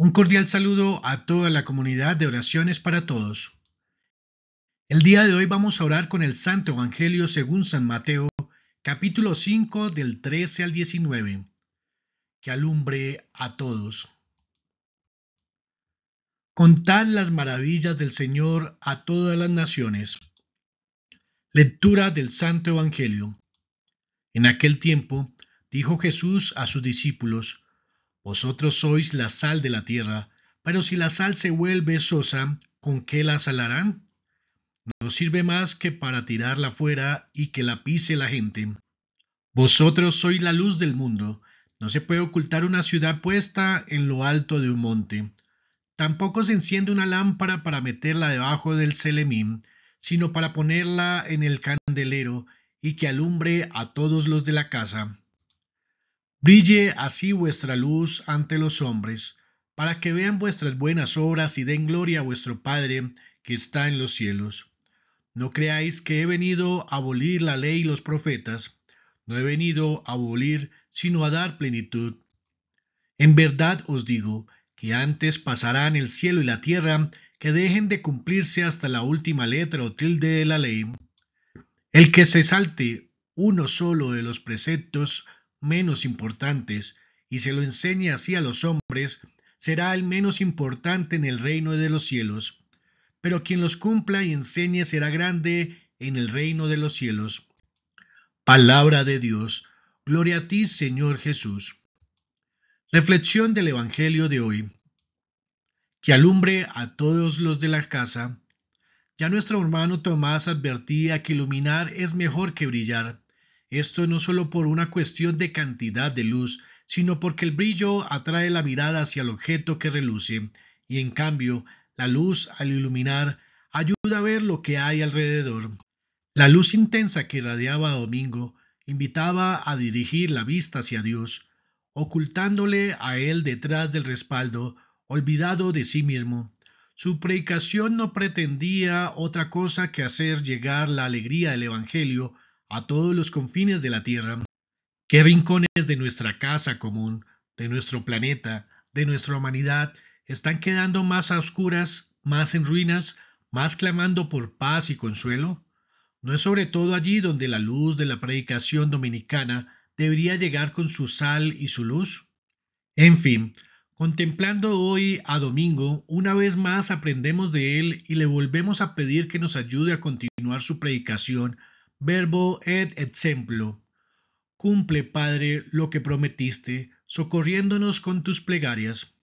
Un cordial saludo a toda la comunidad de oraciones para todos. El día de hoy vamos a orar con el Santo Evangelio según San Mateo, capítulo 5 del 13 al 19. Que alumbre a todos. Contad las maravillas del Señor a todas las naciones. Lectura del Santo Evangelio. En aquel tiempo dijo Jesús a sus discípulos, vosotros sois la sal de la tierra, pero si la sal se vuelve sosa, ¿con qué la salarán? No sirve más que para tirarla fuera y que la pise la gente. Vosotros sois la luz del mundo. No se puede ocultar una ciudad puesta en lo alto de un monte. Tampoco se enciende una lámpara para meterla debajo del celemín, sino para ponerla en el candelero y que alumbre a todos los de la casa. Brille así vuestra luz ante los hombres, para que vean vuestras buenas obras y den gloria a vuestro Padre que está en los cielos. No creáis que he venido a abolir la ley y los profetas, no he venido a abolir, sino a dar plenitud. En verdad os digo que antes pasarán el cielo y la tierra que dejen de cumplirse hasta la última letra o tilde de la ley. El que se salte uno solo de los preceptos menos importantes y se lo enseñe así a los hombres, será el menos importante en el reino de los cielos. Pero quien los cumpla y enseñe será grande en el reino de los cielos. Palabra de Dios. Gloria a ti, Señor Jesús. Reflexión del Evangelio de hoy. Que alumbre a todos los de la casa. Ya nuestro hermano Tomás advertía que iluminar es mejor que brillar. Esto no solo por una cuestión de cantidad de luz, sino porque el brillo atrae la mirada hacia el objeto que reluce, y en cambio, la luz al iluminar ayuda a ver lo que hay alrededor. La luz intensa que irradiaba a Domingo invitaba a dirigir la vista hacia Dios, ocultándole a él detrás del respaldo, olvidado de sí mismo. Su predicación no pretendía otra cosa que hacer llegar la alegría del Evangelio a todos los confines de la Tierra, qué rincones de nuestra casa común, de nuestro planeta, de nuestra humanidad, están quedando más a oscuras, más en ruinas, más clamando por paz y consuelo? ¿No es sobre todo allí donde la luz de la predicación dominicana debería llegar con su sal y su luz? En fin, contemplando hoy a Domingo, una vez más aprendemos de él y le volvemos a pedir que nos ayude a continuar su predicación Verbo et exemplo. Cumple, Padre, lo que prometiste, socorriéndonos con tus plegarias.